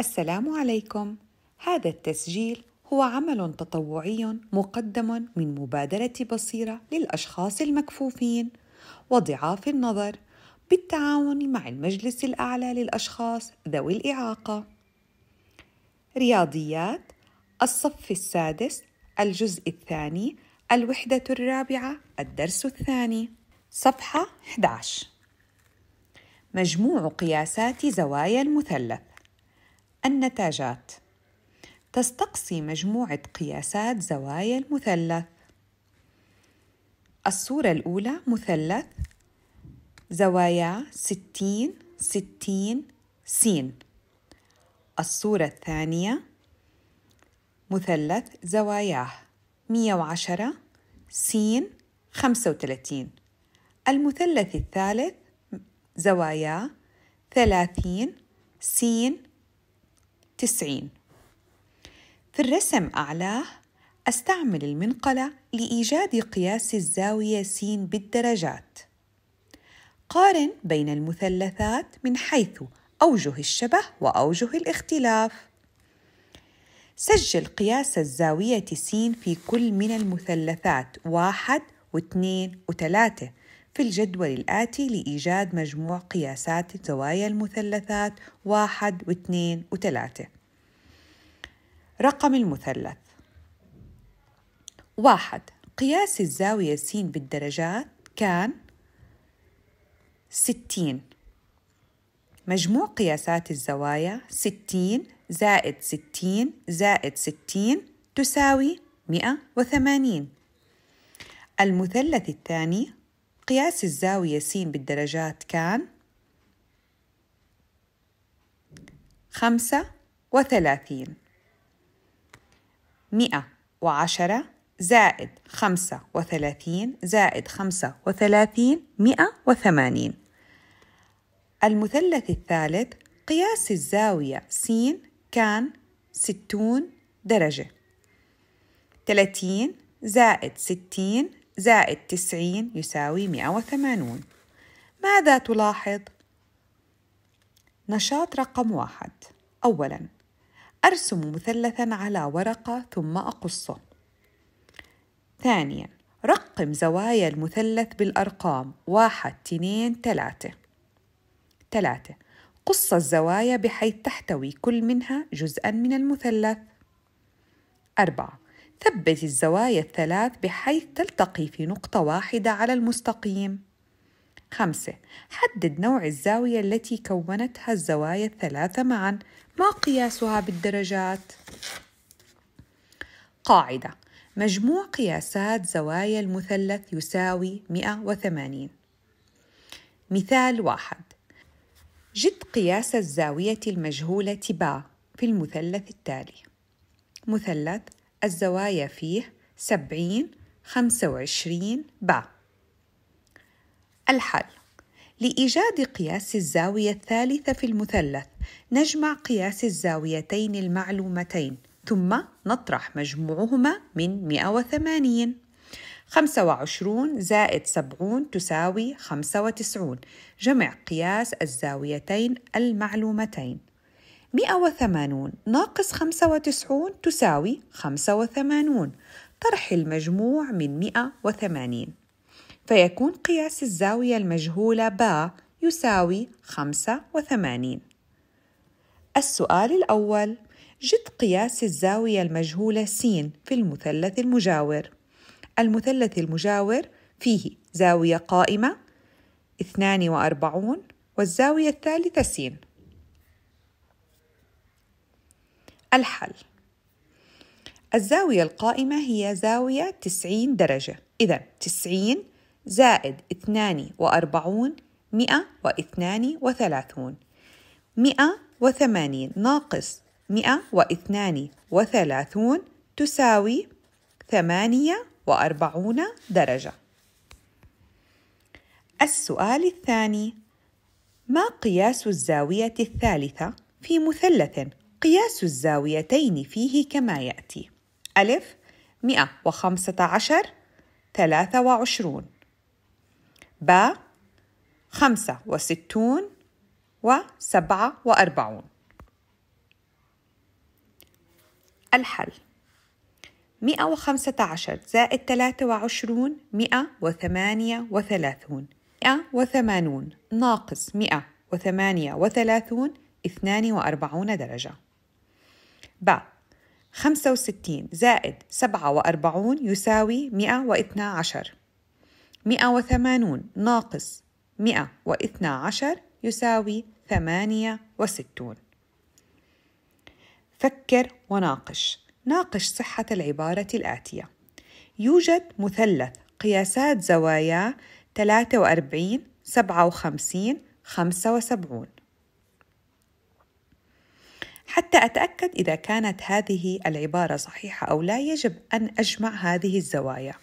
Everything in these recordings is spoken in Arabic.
السلام عليكم هذا التسجيل هو عمل تطوعي مقدم من مبادره بصيره للاشخاص المكفوفين وضعاف النظر بالتعاون مع المجلس الاعلى للاشخاص ذوي الاعاقه رياضيات الصف السادس الجزء الثاني الوحده الرابعه الدرس الثاني صفحه 11 مجموع قياسات زوايا المثلث النتاجات تستقصي مجموعة قياسات زوايا المثلث الصورة الأولى مثلث زوايا ستين ستين سين الصورة الثانية مثلث زواياه مية وعشرة س خمسة وثلاثين المثلث الثالث زواياه ثلاثين سين 90 في الرسم أعلاه أستعمل المنقلة لإيجاد قياس الزاوية س بالدرجات قارن بين المثلثات من حيث أوجه الشبه وأوجه الاختلاف سجل قياس الزاوية س في كل من المثلثات واحد واثنين وثلاثة في الجدول الآتي لإيجاد مجموع قياسات زوايا المثلثات واحد واثنين وثلاثة رقم المثلث واحد قياس الزاوية س بالدرجات كان ستين مجموع قياسات الزوايا ستين زائد ستين زائد ستين تساوي مئة وثمانين المثلث الثاني قياس الزاوية س بالدرجات كان خمسة وثلاثين مئة وعشرة زائد خمسة وثلاثين زائد خمسة وثلاثين مئة وثمانين المثلث الثالث قياس الزاوية س كان ستون درجة ثلاثين زائد ستين زائد تسعين يساوي مئة وثمانون ماذا تلاحظ؟ نشاط رقم واحد أولاً أرسم مثلثا على ورقة ثم أقصه ثانيا رقم زوايا المثلث بالأرقام واحد اثنين ثلاثة ثلاثة قص الزوايا بحيث تحتوي كل منها جزءا من المثلث أربعة ثبت الزوايا الثلاث بحيث تلتقي في نقطة واحدة على المستقيم خمسة حدد نوع الزاوية التي كونتها الزوايا الثلاثة معا ما قياسها بالدرجات؟ قاعدة مجموع قياسات زوايا المثلث يساوي 180 مثال واحد جد قياس الزاوية المجهولة با في المثلث التالي مثلث الزوايا فيه 70 25 با الحل لإيجاد قياس الزاوية الثالثة في المثلث نجمع قياس الزاويتين المعلومتين ثم نطرح مجموعهما من 180 25 زائد 70 تساوي 95 جمع قياس الزاويتين المعلومتين 180 ناقص 95 تساوي 85 طرح المجموع من 180 فيكون قياس الزاوية المجهولة با يساوي 85 السؤال الأول جد قياس الزاوية المجهولة س في المثلث المجاور المثلث المجاور فيه زاوية قائمة 42 والزاوية الثالثة س الحل الزاوية القائمة هي زاوية 90 درجة إذا 90 زائد اثنان وأربعون مئة واثنان وثلاثون مئة وثمانين ناقص مئة واثنان وثلاثون تساوي ثمانية وأربعون درجة السؤال الثاني ما قياس الزاوية الثالثة في مثلث قياس الزاويتين فيه كما يأتي ألف مئة وخمسة عشر ثلاثة وعشرون باء خمسة وستون وسبعة وأربعون الحل مئة وخمسة عشر زائد ثلاثة وعشرون مئة وثمانية وثلاثون مئة وثمانون ناقص مئة وثمانية وثلاثون اثنان وأربعون درجة ب خمسة وستين زائد سبعة وأربعون يساوي مئة واثنا عشر 180 ناقص 112 يساوي 68 فكر وناقش ناقش صحة العبارة الآتية يوجد مثلث قياسات زوايا 43 57 75 حتى أتأكد إذا كانت هذه العبارة صحيحة أو لا يجب أن أجمع هذه الزوايا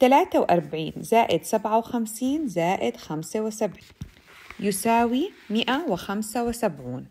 43 زائد 57 زائد 75 يساوي 175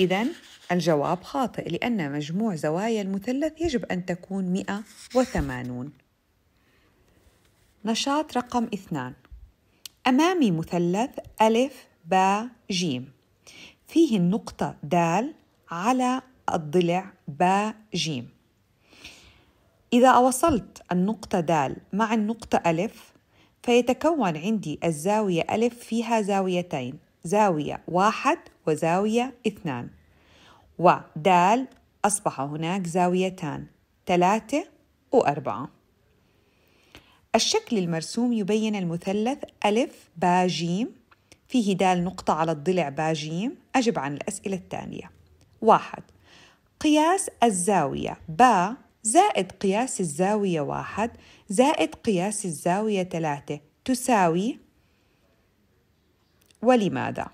إذا الجواب خاطئ لأن مجموع زوايا المثلث يجب أن تكون 180 نشاط رقم 2 أمامي مثلث ألف با جيم فيه النقطة دال على الضلع با جيم إذا أوصلت النقطة د مع النقطة ألف فيتكون عندي الزاوية ألف فيها زاويتين زاوية واحد وزاوية اثنان ودال أصبح هناك زاويتان ثلاثة وأربعة الشكل المرسوم يبين المثلث ألف ج فيه دال نقطة على الضلع ج أجب عن الأسئلة التالية واحد قياس الزاوية با زائد قياس الزاوية واحد زائد قياس الزاوية ثلاثة تساوي ولماذا؟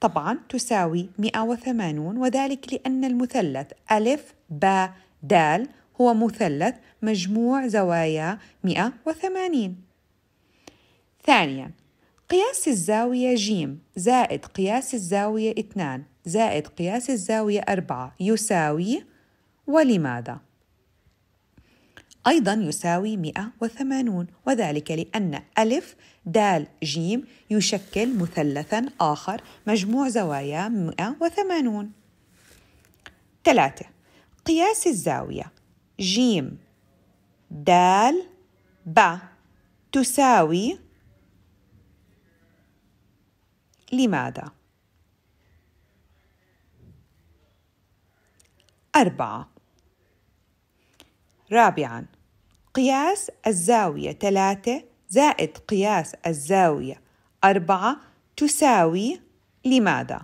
طبعا تساوي 180 وذلك لأن المثلث ألف ب دال هو مثلث مجموع زوايا 180 ثانيا قياس الزاوية جيم زائد قياس الزاوية 2 زائد قياس الزاوية 4 يساوي ولماذا؟ أيضا يساوي 180 وذلك لأن ألف دال جيم يشكل مثلثا آخر مجموع زوايا 180 ثلاثة قياس الزاوية جيم دال ب تساوي لماذا؟ أربعة رابعا قياس الزاوية ثلاثة زائد قياس الزاوية أربعة تساوي لماذا؟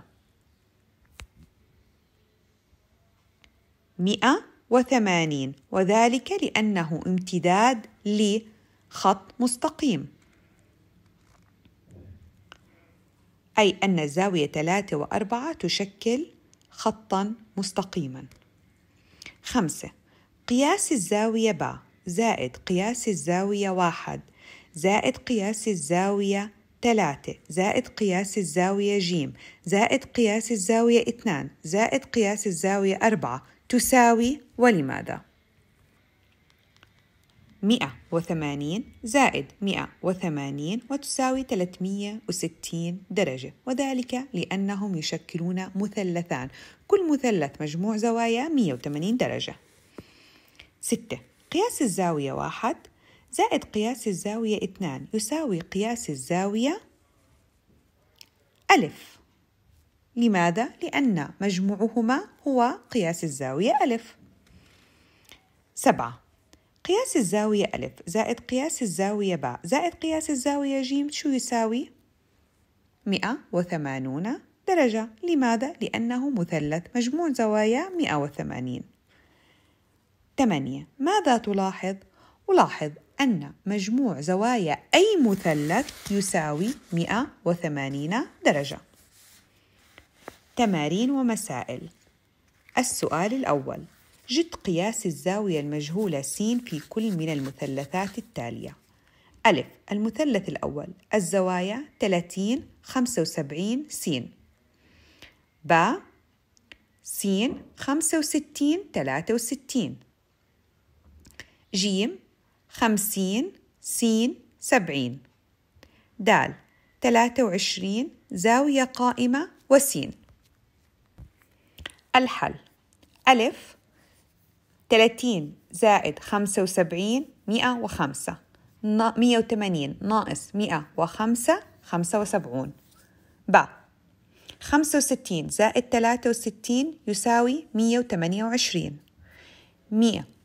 مئة وثمانين وذلك لأنه امتداد لخط مستقيم أي أن الزاوية ثلاثة وأربعة تشكل خطا مستقيما خمسة قياس الزاوية ب زائد قياس الزاوية واحد زائد قياس الزاوية ثلاثة زائد قياس الزاوية جيم زائد قياس الزاوية اثنان زائد قياس الزاوية أربعة تساوي ولماذا؟ مئة وثمانين زائد مئة وثمانين وتساوي 360 درجة وذلك لأنهم يشكلون مثلثان كل مثلث مجموع زوايا 180 درجة ستة قياس الزاوية واحد زائد قياس الزاوية اثنان يساوي قياس الزاوية ألف لماذا؟ لأن مجموعهما هو قياس الزاوية ألف سبعة قياس الزاوية ألف زائد قياس الزاوية باء زائد قياس الزاوية جيم شو يساوي؟ مئة وثمانون درجة لماذا؟ لأنه مثلث مجموع زوايا وثمانين 8 ماذا تلاحظ؟ ألاحظ أن مجموع زوايا أي مثلث يساوي 180 درجة تمارين ومسائل السؤال الأول جد قياس الزاوية المجهولة س في كل من المثلثات التالية ألف المثلث الأول الزوايا 30 75 س ب س 65 63 جيم خمسين سين سبعين دال ثلاثة وعشرين زاوية قائمة وسين الحل ألف ثلاثين زائد خمسة وسبعين مئة وخمسة مئة وثمانين ناقص مئة وخمسة خمسة وسبعون ب خمسة وستين زائد ثلاثة وستين يساوي مئة وثمانية وعشرين مئة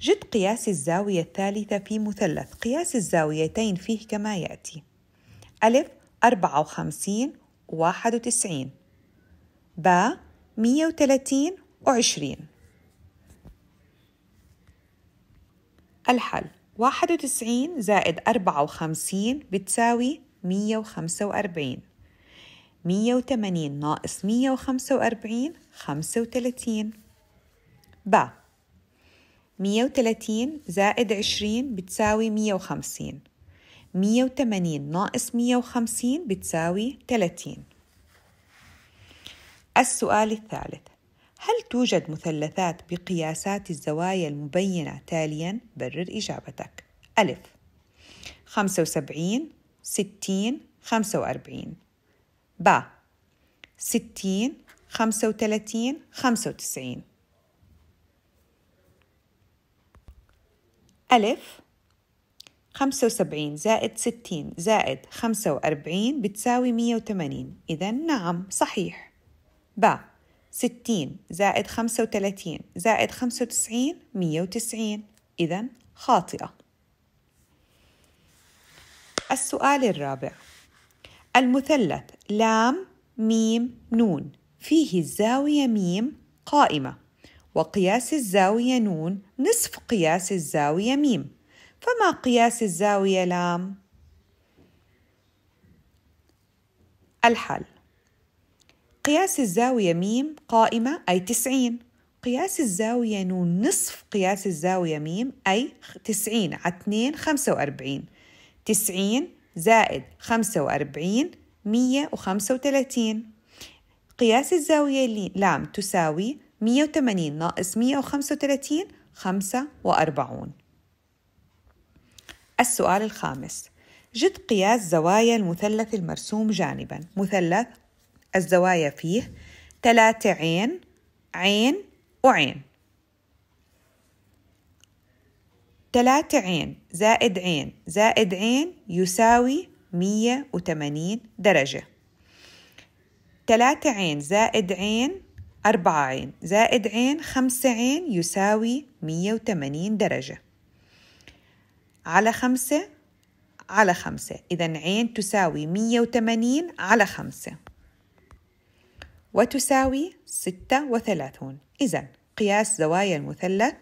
جد قياس الزاوية الثالثة في مثلث قياس الزاويتين فيه كما يأتي ألف أربعة وخمسين وواحد وتسعين باء مية وثلاثين وعشرين الحل واحد وتسعين زائد أربعة وخمسين بتساوي مية وخمسة وأربعين مية وثمانين ناقص مية وخمسة وأربعين خمسة وثلاثين باء 130 زائد 20 بتساوي 150 180 ناقص 150 بتساوي 30 السؤال الثالث هل توجد مثلثات بقياسات الزوايا المبينة تاليا؟ برر إجابتك ألف 75 60 45 با 60 35 95 ألف خمسة وسبعين زائد ستين زائد خمسة وأربعين بتساوي مية وثمانين إذا نعم صحيح ب ستين زائد خمسة وثلاثين زائد خمسة وتسعين مية وتسعين إذا خاطئة السؤال الرابع المثلث لام ميم نون فيه الزاوية ميم قائمة وقياس الزاوية ن نصف قياس الزاوية م فما قياس الزاوية ل الحل قياس الزاوية م قائمة أي تسعين قياس الزاوية ن نصف قياس الزاوية م أي تسعين على اتنين خمسة وأربعين تسعين زائد خمسة وأربعين مية وخمسة وتلاتين قياس الزاوية لام تساوي 180 ناقص 135 45 السؤال الخامس جد قياس زوايا المثلث المرسوم جانبا مثلث الزوايا فيه ثلاثة عين عين وعين ثلاثة عين زائد عين زائد عين يساوي 180 درجة ثلاثة عين زائد عين أربعة عين زائد عين خمسة عين يساوي مية وثمانين درجة على خمسة على خمسة إذا عين تساوي مية وثمانين على خمسة وتساوي ستة وثلاثون إذا قياس زوايا المثلث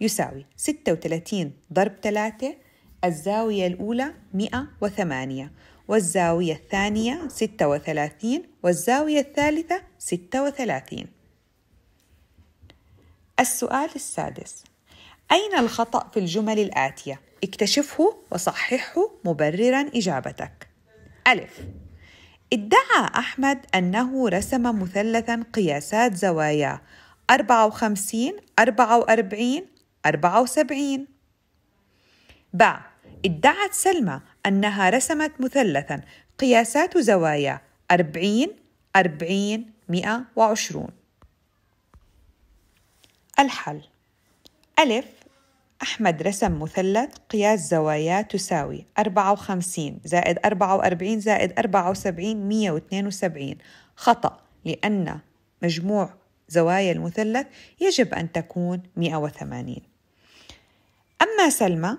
يساوي ستة وثلاثين ضرب ثلاثة الزاوية الأولى مئة وثمانية والزاوية الثانية 36 والزاوية الثالثة 36 السؤال السادس أين الخطأ في الجمل الآتية؟ اكتشفه وصححه مبررا إجابتك ألف ادعى أحمد أنه رسم مثلثا قياسات زواياه 54 44 74 ب ادعت سلمى أنها رسمت مثلثا قياسات زوايا 40 40 120 الحل ألف أحمد رسم مثلث قياس زواياه تساوي 54 زائد 44 زائد 74 172 خطأ لأن مجموع زوايا المثلث يجب أن تكون 180 أما سلمى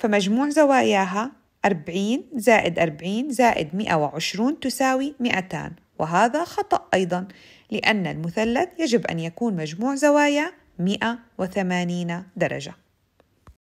فمجموع زواياها 40 زائد 40 زائد 120 تساوي 200 وهذا خطأ أيضا لأن المثلث يجب أن يكون مجموع زوايا 180 درجة